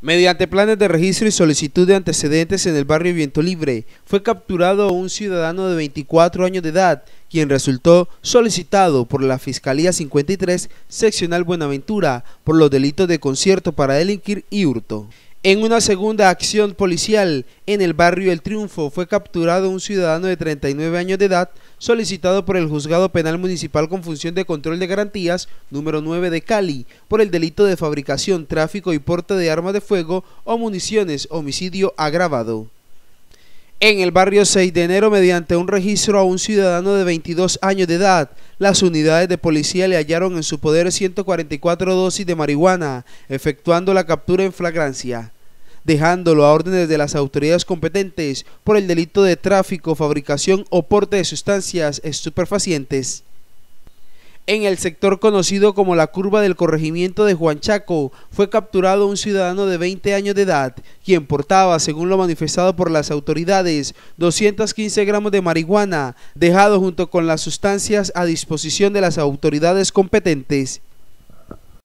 Mediante planes de registro y solicitud de antecedentes en el barrio Viento Libre, fue capturado un ciudadano de 24 años de edad, quien resultó solicitado por la Fiscalía 53 Seccional Buenaventura por los delitos de concierto para delinquir y hurto. En una segunda acción policial en el barrio El Triunfo fue capturado un ciudadano de 39 años de edad solicitado por el Juzgado Penal Municipal con función de control de garantías número 9 de Cali por el delito de fabricación, tráfico y porte de armas de fuego o municiones, homicidio agravado. En el barrio 6 de enero, mediante un registro a un ciudadano de 22 años de edad, las unidades de policía le hallaron en su poder 144 dosis de marihuana, efectuando la captura en flagrancia, dejándolo a órdenes de las autoridades competentes por el delito de tráfico, fabricación o porte de sustancias estupefacientes. En el sector conocido como la curva del corregimiento de Huanchaco, fue capturado un ciudadano de 20 años de edad, quien portaba, según lo manifestado por las autoridades, 215 gramos de marihuana, dejado junto con las sustancias a disposición de las autoridades competentes.